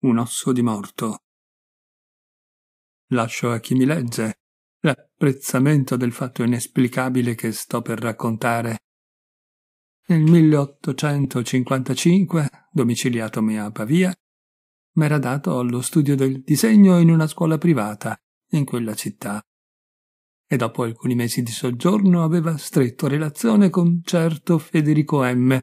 un osso di morto. Lascio a chi mi legge l'apprezzamento del fatto inesplicabile che sto per raccontare. Nel 1855, domiciliatomi a Pavia, m'era dato allo studio del disegno in una scuola privata in quella città e dopo alcuni mesi di soggiorno aveva stretto relazione con certo Federico M,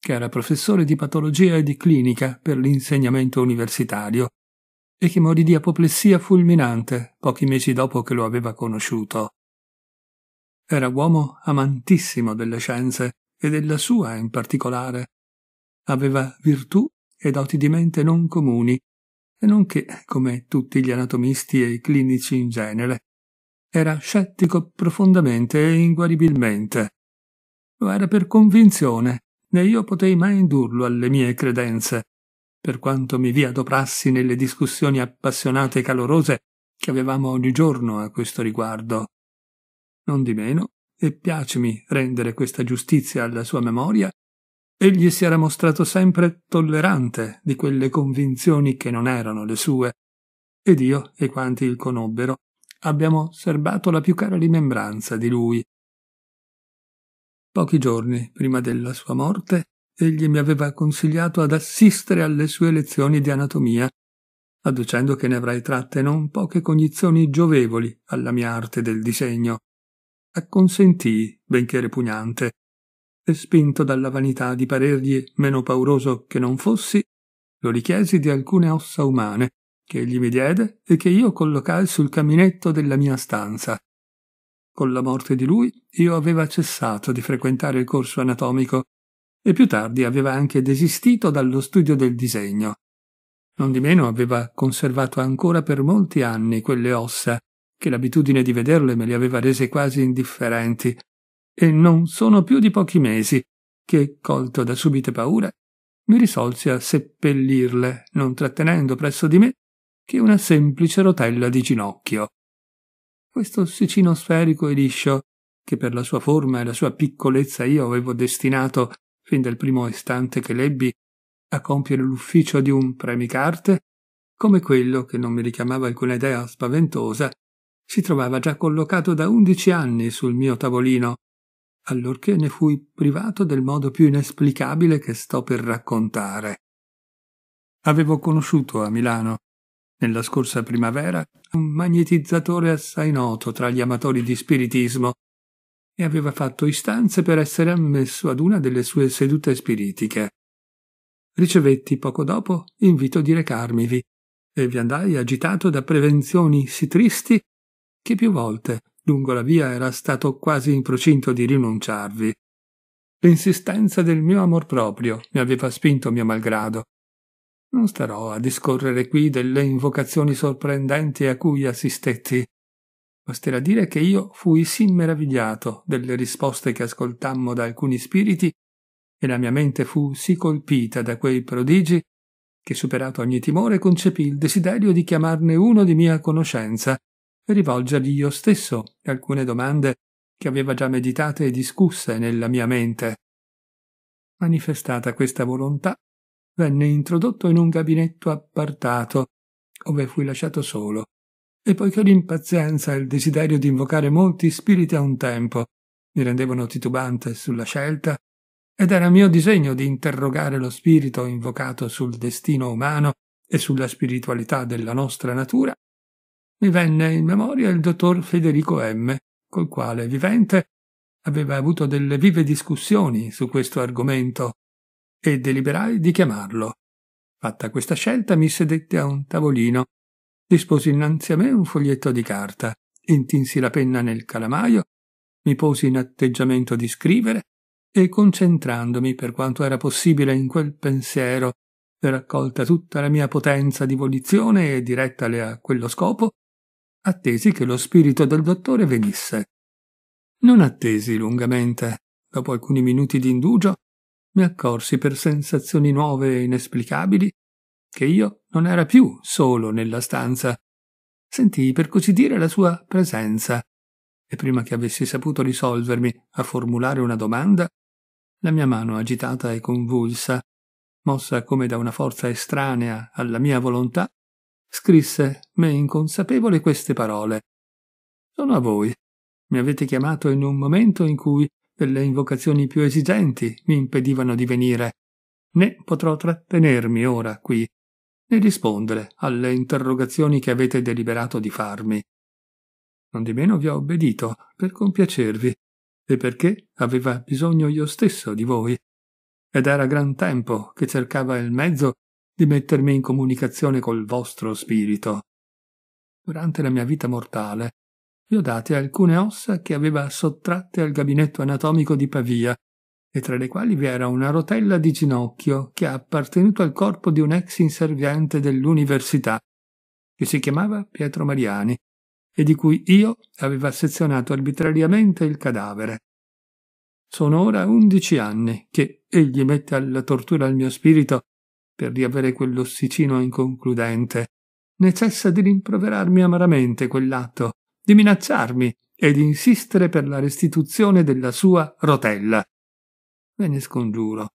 che era professore di patologia e di clinica per l'insegnamento universitario, e che morì di apoplessia fulminante pochi mesi dopo che lo aveva conosciuto. Era uomo amantissimo delle scienze e della sua in particolare. Aveva virtù e doti di mente non comuni, e nonché, come tutti gli anatomisti e i clinici in genere, era scettico profondamente e inguaribilmente. Lo era per convinzione né io potei mai indurlo alle mie credenze, per quanto mi vi adoprassi nelle discussioni appassionate e calorose che avevamo ogni giorno a questo riguardo. Non di meno, e piacemi rendere questa giustizia alla sua memoria, egli si era mostrato sempre tollerante di quelle convinzioni che non erano le sue, ed io e quanti il conobbero abbiamo serbato la più cara rimembranza di lui, Pochi giorni prima della sua morte, egli mi aveva consigliato ad assistere alle sue lezioni di anatomia, adducendo che ne avrei tratte non poche cognizioni giovevoli alla mia arte del disegno. Acconsentii, benché repugnante, e spinto dalla vanità di parergli meno pauroso che non fossi, lo richiesi di alcune ossa umane, che egli mi diede e che io collocai sul caminetto della mia stanza. Con la morte di lui io aveva cessato di frequentare il corso anatomico e più tardi aveva anche desistito dallo studio del disegno. Nondimeno aveva conservato ancora per molti anni quelle ossa, che l'abitudine di vederle me le aveva rese quasi indifferenti, e non sono più di pochi mesi che, colto da subite paure, mi risolsi a seppellirle, non trattenendo presso di me che una semplice rotella di ginocchio questo ossicino sferico e liscio, che per la sua forma e la sua piccolezza io avevo destinato, fin dal primo istante che l'ebbi, a compiere l'ufficio di un premicarte, come quello che non mi richiamava alcuna idea spaventosa, si trovava già collocato da undici anni sul mio tavolino, allorché ne fui privato del modo più inesplicabile che sto per raccontare. Avevo conosciuto a Milano nella scorsa primavera, un magnetizzatore assai noto tra gli amatori di spiritismo e aveva fatto istanze per essere ammesso ad una delle sue sedute spiritiche. Ricevetti poco dopo invito di recarmivi e vi andai agitato da prevenzioni sì tristi che più volte lungo la via era stato quasi in procinto di rinunciarvi. L'insistenza del mio amor proprio mi aveva spinto mio malgrado non starò a discorrere qui delle invocazioni sorprendenti a cui assistetti. Basterà dire che io fui sì meravigliato delle risposte che ascoltammo da alcuni spiriti e la mia mente fu sì colpita da quei prodigi che superato ogni timore concepì il desiderio di chiamarne uno di mia conoscenza e rivolgergli io stesso alcune domande che aveva già meditate e discusse nella mia mente. Manifestata questa volontà, venne introdotto in un gabinetto appartato, ove fui lasciato solo, e poiché l'impazienza e il desiderio di invocare molti spiriti a un tempo mi rendevano titubante sulla scelta, ed era mio disegno di interrogare lo spirito invocato sul destino umano e sulla spiritualità della nostra natura, mi venne in memoria il dottor Federico M., col quale, vivente, aveva avuto delle vive discussioni su questo argomento e deliberai di chiamarlo. Fatta questa scelta mi sedette a un tavolino, disposi innanzi a me un foglietto di carta, intinsi la penna nel calamaio, mi posi in atteggiamento di scrivere e concentrandomi per quanto era possibile in quel pensiero, raccolta tutta la mia potenza di volizione e direttale a quello scopo, attesi che lo spirito del dottore venisse. Non attesi lungamente. Dopo alcuni minuti di indugio, mi accorsi per sensazioni nuove e inesplicabili che io non era più solo nella stanza. Sentii per così dire la sua presenza e prima che avessi saputo risolvermi a formulare una domanda, la mia mano agitata e convulsa, mossa come da una forza estranea alla mia volontà, scrisse, me inconsapevole, queste parole. Sono a voi. Mi avete chiamato in un momento in cui le invocazioni più esigenti mi impedivano di venire, né potrò trattenermi ora qui, né rispondere alle interrogazioni che avete deliberato di farmi. Nondimeno vi ho obbedito per compiacervi e perché aveva bisogno io stesso di voi, ed era gran tempo che cercava il mezzo di mettermi in comunicazione col vostro spirito. Durante la mia vita mortale date alcune ossa che aveva sottratte al gabinetto anatomico di Pavia, e tra le quali vi era una rotella di ginocchio che ha appartenuto al corpo di un ex inserviente dell'università, che si chiamava Pietro Mariani, e di cui io aveva sezionato arbitrariamente il cadavere. Sono ora undici anni che egli mette alla tortura il mio spirito per riavere quell'ossicino inconcludente. Necessa di rimproverarmi amaramente quell'atto, di minacciarmi e di insistere per la restituzione della sua rotella. Ve ne scongiuro,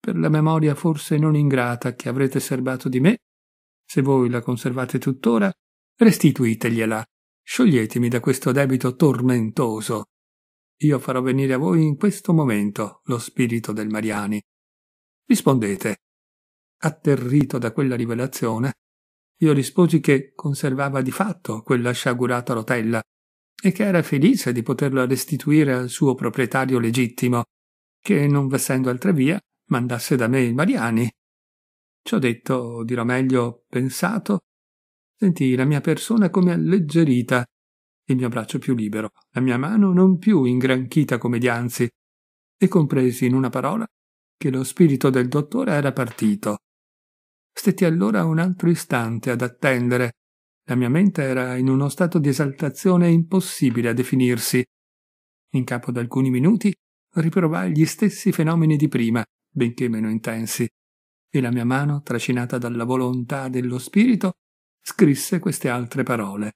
per la memoria forse non ingrata che avrete serbato di me, se voi la conservate tuttora, restituitegliela, scioglietemi da questo debito tormentoso. Io farò venire a voi in questo momento lo spirito del Mariani. Rispondete. Atterrito da quella rivelazione, io risposi che conservava di fatto quella sciagurata rotella e che era felice di poterla restituire al suo proprietario legittimo, che non vessendo altra via mandasse da me i Mariani. Ciò detto, dirò meglio, pensato, sentii la mia persona come alleggerita, il mio braccio più libero, la mia mano non più ingranchita come dianzi, e compresi in una parola che lo spirito del dottore era partito Stetti allora un altro istante ad attendere. La mia mente era in uno stato di esaltazione impossibile a definirsi. In capo ad alcuni minuti riprovai gli stessi fenomeni di prima, benché meno intensi, e la mia mano, trascinata dalla volontà dello spirito, scrisse queste altre parole.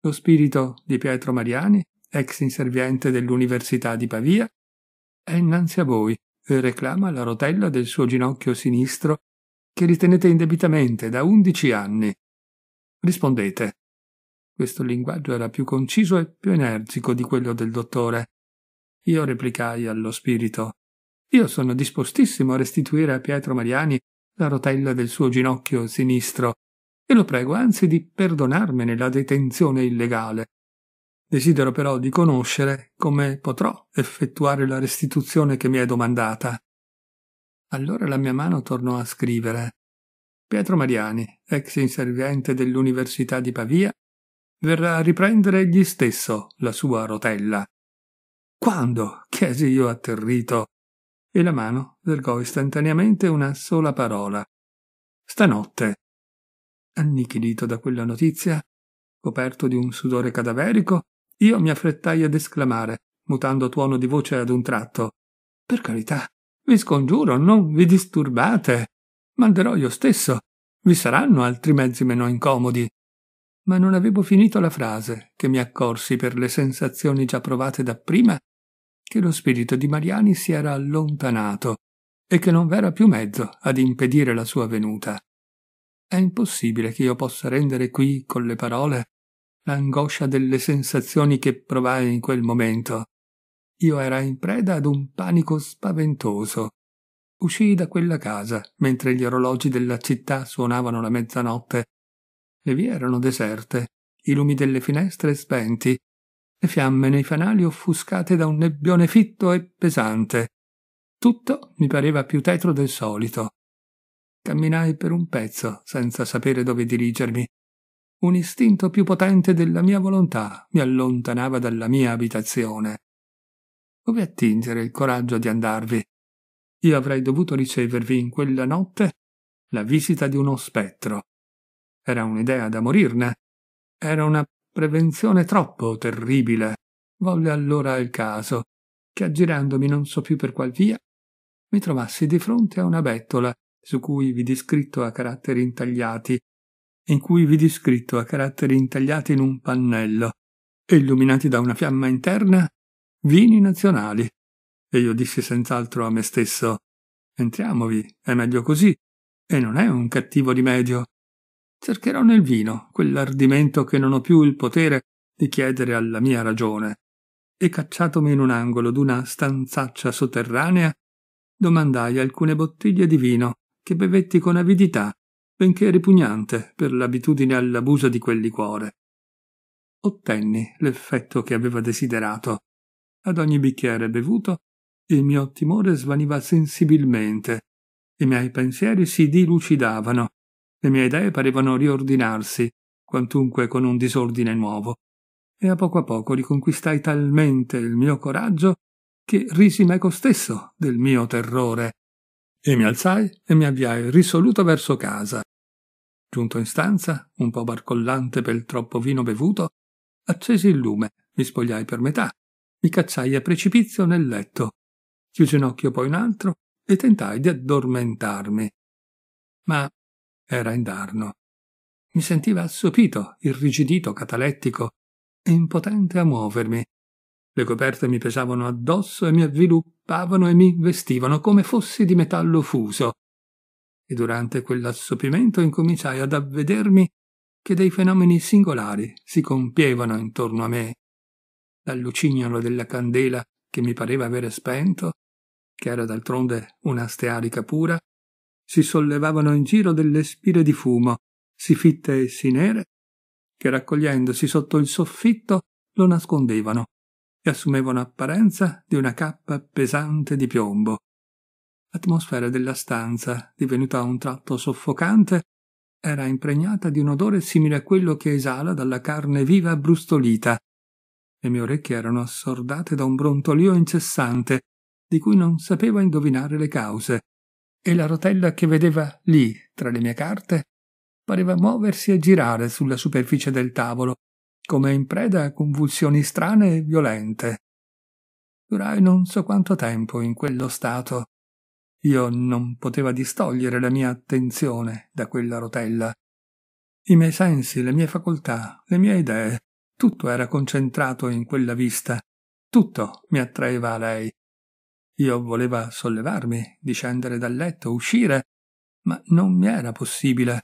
Lo spirito di Pietro Mariani, ex inserviente dell'Università di Pavia, è innanzi a voi e reclama la rotella del suo ginocchio sinistro che ritenete indebitamente da undici anni. Rispondete. Questo linguaggio era più conciso e più energico di quello del dottore. Io replicai allo spirito. Io sono dispostissimo a restituire a Pietro Mariani la rotella del suo ginocchio sinistro e lo prego anzi di perdonarmene la detenzione illegale. Desidero però di conoscere come potrò effettuare la restituzione che mi è domandata. Allora la mia mano tornò a scrivere. Pietro Mariani, ex inserviente dell'Università di Pavia, verrà a riprendere egli stesso la sua rotella. Quando? chiesi io atterrito. E la mano vergò istantaneamente una sola parola. Stanotte. Annichilito da quella notizia, coperto di un sudore cadaverico, io mi affrettai ad esclamare, mutando tuono di voce ad un tratto. Per carità, vi scongiuro, non vi disturbate. Manderò io stesso. Vi saranno altri mezzi meno incomodi. Ma non avevo finito la frase, che mi accorsi per le sensazioni già provate dapprima, che lo spirito di Mariani si era allontanato e che non v'era più mezzo ad impedire la sua venuta. È impossibile che io possa rendere qui, con le parole, l'angoscia delle sensazioni che provai in quel momento. Io era in preda ad un panico spaventoso. Uscii da quella casa mentre gli orologi della città suonavano la mezzanotte. Le vie erano deserte, i lumi delle finestre spenti, le fiamme nei fanali offuscate da un nebbione fitto e pesante. Tutto mi pareva più tetro del solito. Camminai per un pezzo senza sapere dove dirigermi. Un istinto più potente della mia volontà mi allontanava dalla mia abitazione dove attingere il coraggio di andarvi? Io avrei dovuto ricevervi in quella notte la visita di uno spettro. Era un'idea da morirne. Era una prevenzione troppo terribile. Volle allora il caso che aggirandomi non so più per qual via, mi trovassi di fronte a una bettola su cui vi descritto a caratteri intagliati, in cui vi descritto a caratteri intagliati in un pannello, illuminati da una fiamma interna vini nazionali. E io dissi senz'altro a me stesso entriamovi, è meglio così, e non è un cattivo rimedio. Cercherò nel vino quell'ardimento che non ho più il potere di chiedere alla mia ragione. E cacciatomi in un angolo d'una stanzaccia sotterranea, domandai alcune bottiglie di vino che bevetti con avidità, benché ripugnante per l'abitudine all'abuso di quel liquore. Ottenni l'effetto che aveva desiderato, ad ogni bicchiere bevuto, il mio timore svaniva sensibilmente, i miei pensieri si dilucidavano, le mie idee parevano riordinarsi, quantunque con un disordine nuovo, e a poco a poco riconquistai talmente il mio coraggio che risi meco stesso del mio terrore. E mi alzai e mi avviai risoluto verso casa. Giunto in stanza, un po' barcollante pel troppo vino bevuto, accesi il lume, mi spogliai per metà mi cacciai a precipizio nel letto, chiusi un occhio poi un altro e tentai di addormentarmi. Ma era indarno. Mi sentiva assopito, irrigidito, catalettico e impotente a muovermi. Le coperte mi pesavano addosso e mi avviluppavano e mi vestivano come fossi di metallo fuso. E durante quell'assopimento incominciai ad avvedermi che dei fenomeni singolari si compievano intorno a me dal lucignolo della candela che mi pareva avere spento, che era d'altronde una stearica pura, si sollevavano in giro delle spire di fumo, si fitte e si nere, che raccogliendosi sotto il soffitto lo nascondevano e assumevano apparenza di una cappa pesante di piombo. L'atmosfera della stanza, divenuta a un tratto soffocante, era impregnata di un odore simile a quello che esala dalla carne viva brustolita, le mie orecchie erano assordate da un brontolio incessante, di cui non sapevo indovinare le cause, e la rotella che vedeva lì, tra le mie carte, pareva muoversi e girare sulla superficie del tavolo, come in preda a convulsioni strane e violente. Durai non so quanto tempo in quello stato. Io non poteva distogliere la mia attenzione da quella rotella. I miei sensi, le mie facoltà, le mie idee tutto era concentrato in quella vista, tutto mi attraeva a lei. Io voleva sollevarmi, discendere dal letto, uscire, ma non mi era possibile.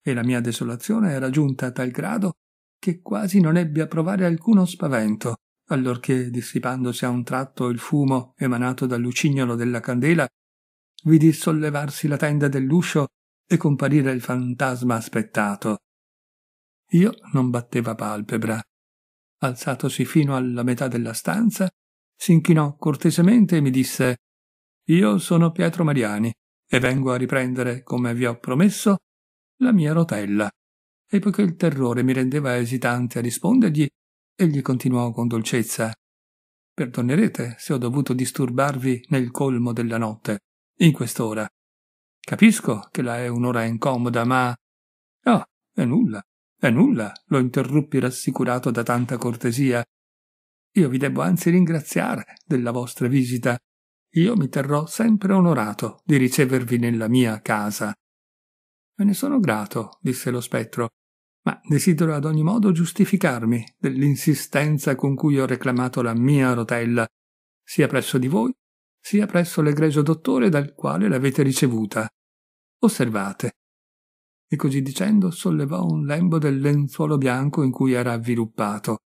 E la mia desolazione era giunta a tal grado che quasi non ebbi a provare alcuno spavento, allorché, dissipandosi a un tratto il fumo emanato dal lucignolo della candela, vidi sollevarsi la tenda dell'uscio e comparire il fantasma aspettato. Io non batteva palpebra. Alzatosi fino alla metà della stanza, si inchinò cortesemente e mi disse Io sono Pietro Mariani e vengo a riprendere, come vi ho promesso, la mia rotella. E poiché il terrore mi rendeva esitante a rispondergli, egli continuò con dolcezza Perdonerete se ho dovuto disturbarvi nel colmo della notte, in quest'ora. Capisco che la è un'ora incomoda, ma... Ah, oh, è nulla. È eh, nulla, lo interruppi rassicurato da tanta cortesia. Io vi debbo anzi ringraziare della vostra visita. Io mi terrò sempre onorato di ricevervi nella mia casa. Me ne sono grato, disse lo spettro, ma desidero ad ogni modo giustificarmi dell'insistenza con cui ho reclamato la mia rotella, sia presso di voi, sia presso l'egregio dottore dal quale l'avete ricevuta. Osservate, e così dicendo sollevò un lembo del lenzuolo bianco in cui era avviluppato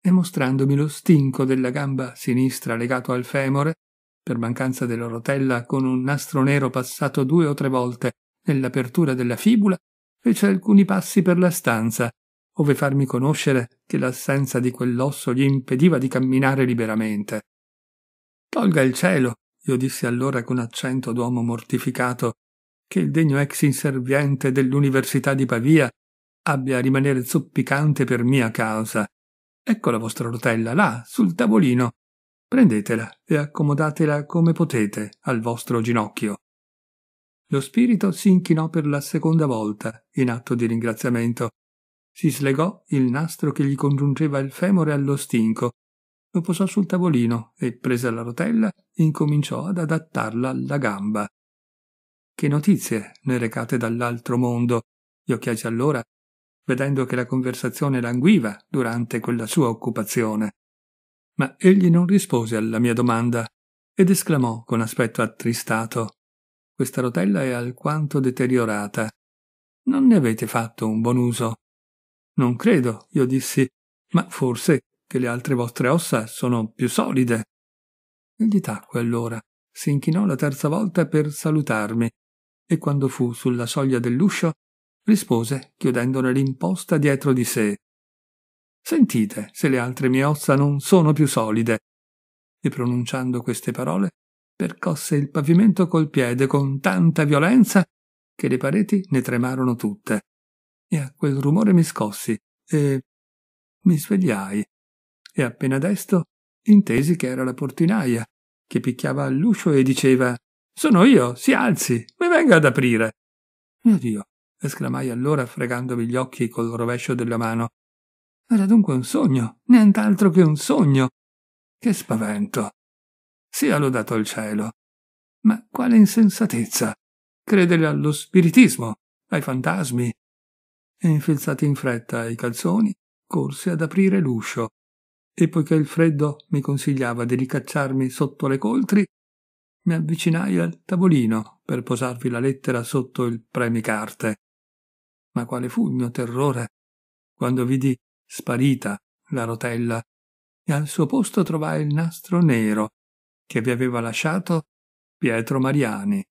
e mostrandomi lo stinco della gamba sinistra legato al femore, per mancanza della rotella con un nastro nero passato due o tre volte nell'apertura della fibula, fece alcuni passi per la stanza, ove farmi conoscere che l'assenza di quell'osso gli impediva di camminare liberamente. Tolga il cielo, io dissi allora con accento d'uomo mortificato, che il degno ex inserviente dell'Università di Pavia abbia a rimanere zoppicante per mia causa. Ecco la vostra rotella, là, sul tavolino. Prendetela e accomodatela come potete al vostro ginocchio. Lo spirito si inchinò per la seconda volta, in atto di ringraziamento. Si slegò il nastro che gli congiungeva il femore allo stinco, lo posò sul tavolino e, presa la rotella, incominciò ad adattarla alla gamba. Che notizie ne recate dall'altro mondo? Io chiesi allora, vedendo che la conversazione languiva durante quella sua occupazione. Ma egli non rispose alla mia domanda ed esclamò con aspetto attristato: Questa rotella è alquanto deteriorata. Non ne avete fatto un buon uso. Non credo, io dissi, ma forse che le altre vostre ossa sono più solide. Egli tacque allora, si inchinò la terza volta per salutarmi e quando fu sulla soglia dell'uscio rispose chiudendone l'imposta dietro di sé. Sentite se le altre mie ossa non sono più solide. E pronunciando queste parole percosse il pavimento col piede con tanta violenza che le pareti ne tremarono tutte. E a quel rumore mi scossi e mi svegliai. E appena desto intesi che era la portinaia che picchiava all'uscio e diceva sono io, si alzi, mi venga ad aprire. Mio Dio, esclamai allora fregandomi gli occhi col rovescio della mano. Era dunque un sogno, nient'altro che un sogno. Che spavento. Sia lodato il cielo. Ma quale insensatezza. Credere allo spiritismo, ai fantasmi. E infilzati in fretta i calzoni, corsi ad aprire l'uscio. E poiché il freddo mi consigliava di ricacciarmi sotto le coltri, mi avvicinai al tavolino per posarvi la lettera sotto il premicarte. Ma quale fu il mio terrore quando vidi sparita la rotella e al suo posto trovai il nastro nero che vi aveva lasciato Pietro Mariani.